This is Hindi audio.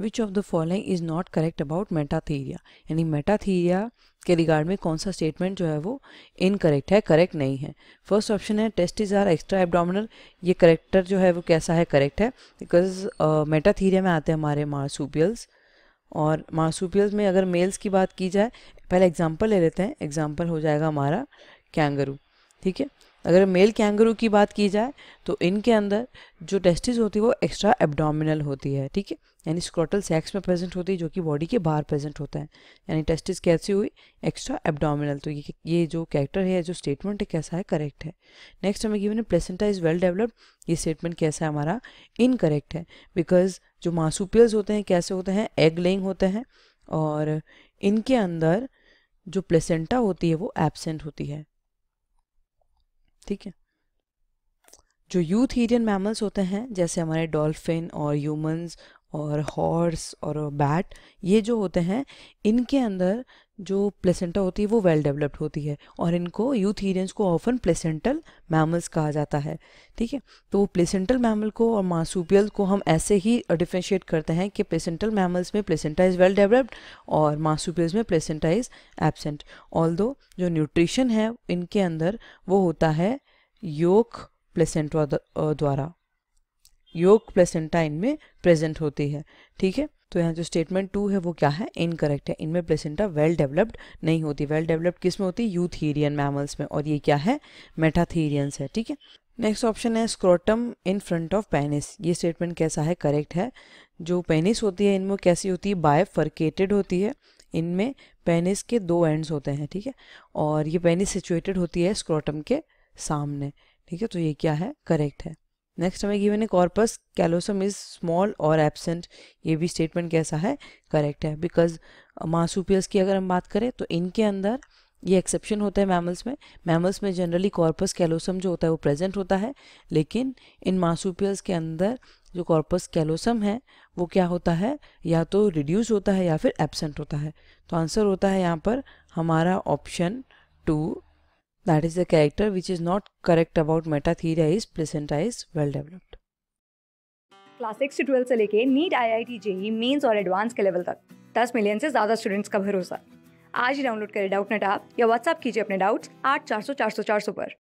Which of the following is not correct about metatheria यानी मेटा थीरिया के रिगार्ड में कौन सा स्टेटमेंट जो है वो इनकरेक्ट है करेक्ट नहीं है फर्स्ट ऑप्शन है टेस्टिस आर एक्स्ट्रा एबडोमिनल ये करेक्टर जो है वो कैसा है करेक्ट है बिकॉज मेटा थीरिया में आते हैं हमारे मार्सूपियल्स और मार्सूपियल्स में अगर मेल्स की बात की जाए पहले एग्जाम्पल ले लेते हैं एग्जाम्पल हो जाएगा हमारा कैंगरू ठीक है अगर मेल कैंगरू की बात की जाए तो इनके अंदर जो टेस्टिस होती है वो एक्स्ट्रा एब्डोमिनल होती है ठीक है यानी स्क्रोटल सेक्स में प्रेजेंट होती है जो कि बॉडी के बाहर प्रेजेंट होता है यानी टेस्टिस कैसी हुई एक्स्ट्रा एब्डोमिनल तो ये ये जो कैरेक्टर है जो स्टेटमेंट है कैसा है करेक्ट है नेक्स्ट हमें गिवन है प्लेसेंटा इज़ वेल डेवलप्ड ये स्टेटमेंट कैसा है हमारा इनकरेक्ट है बिकॉज जो मासूपियल्स होते हैं कैसे होते हैं एग लेंग होते हैं और इनके अंदर जो प्लेसेंटा होती है वो एबसेंट होती है ठीक है जो हीरियन मैमल्स होते हैं जैसे हमारे डॉल्फिन और ह्यूमंस और हॉर्स और बैट ये जो होते हैं इनके अंदर जो प्लेसेंटा होती है वो वेल डेवलप्ड होती है और इनको यूथीरियंस को ऑफन प्लेसेंटल मैमल्स कहा जाता है ठीक है तो प्लेसेंटल मैमल को और मासूपियल को हम ऐसे ही डिफ्रेंशिएट करते हैं कि प्लेसेंटल मैमल्स में प्लेसेंटा इज़ वेल डेवलप्ड और मासूपियल्स में प्लेसेंटा इज़ एबसेंट ऑल जो न्यूट्रिशन है इनके अंदर वो होता है योक प्लेसेंटा द्वारा योग प्लेसेंटा इनमें प्रेजेंट होती है ठीक है तो यहाँ जो स्टेटमेंट टू है वो क्या है इनकरेक्ट है इनमें प्लेसेंटा वेल डेवलप्ड नहीं होती वेल डेवलप्ड किस में होती है यूथीरियन मैमल्स में और ये क्या है मेटाथीरियंस है ठीक है नेक्स्ट ऑप्शन है scrotum in front of penis ये स्टेटमेंट कैसा है करेक्ट है जो पेनिस होती है इनमें कैसी होती है बाय फर्केटेड होती है इनमें पेनिस के दो एंड्स होते हैं ठीक है और ये पेनिस सिचुएटेड होती है स्क्रोटम के सामने ठीक है तो ये क्या है करेक्ट है नेक्स्ट हमें गिवन है कॉर्पस कैलोसम इज स्मॉल और एबसेंट ये भी स्टेटमेंट कैसा है करेक्ट है बिकॉज मासूपियस की अगर हम बात करें तो इनके अंदर ये एक्सेप्शन होता है मैमल्स में मैमल्स में जनरली कॉर्पस कैलोसम जो होता है वो प्रेजेंट होता है लेकिन इन मासूपियस के अंदर जो कॉर्पस कैलोसम है वो क्या होता है या तो रिड्यूस होता है या फिर एबसेंट होता है तो आंसर होता है यहाँ पर हमारा option two That is the character which is not correct about metatheria is placenta is well developed. Class six से ट्वेल्थ से लेके NEET I I T JEE mains और एडवांस के लेवल तक दस मिलियन से ज़्यादा स्टूडेंट्स का भरोसा आज ही डाउनलोड करें डाउट नेट आप या व्हाट्सअप कीजिए अपने डाउट्स आठ चार सौ चार सौ चार सौ पर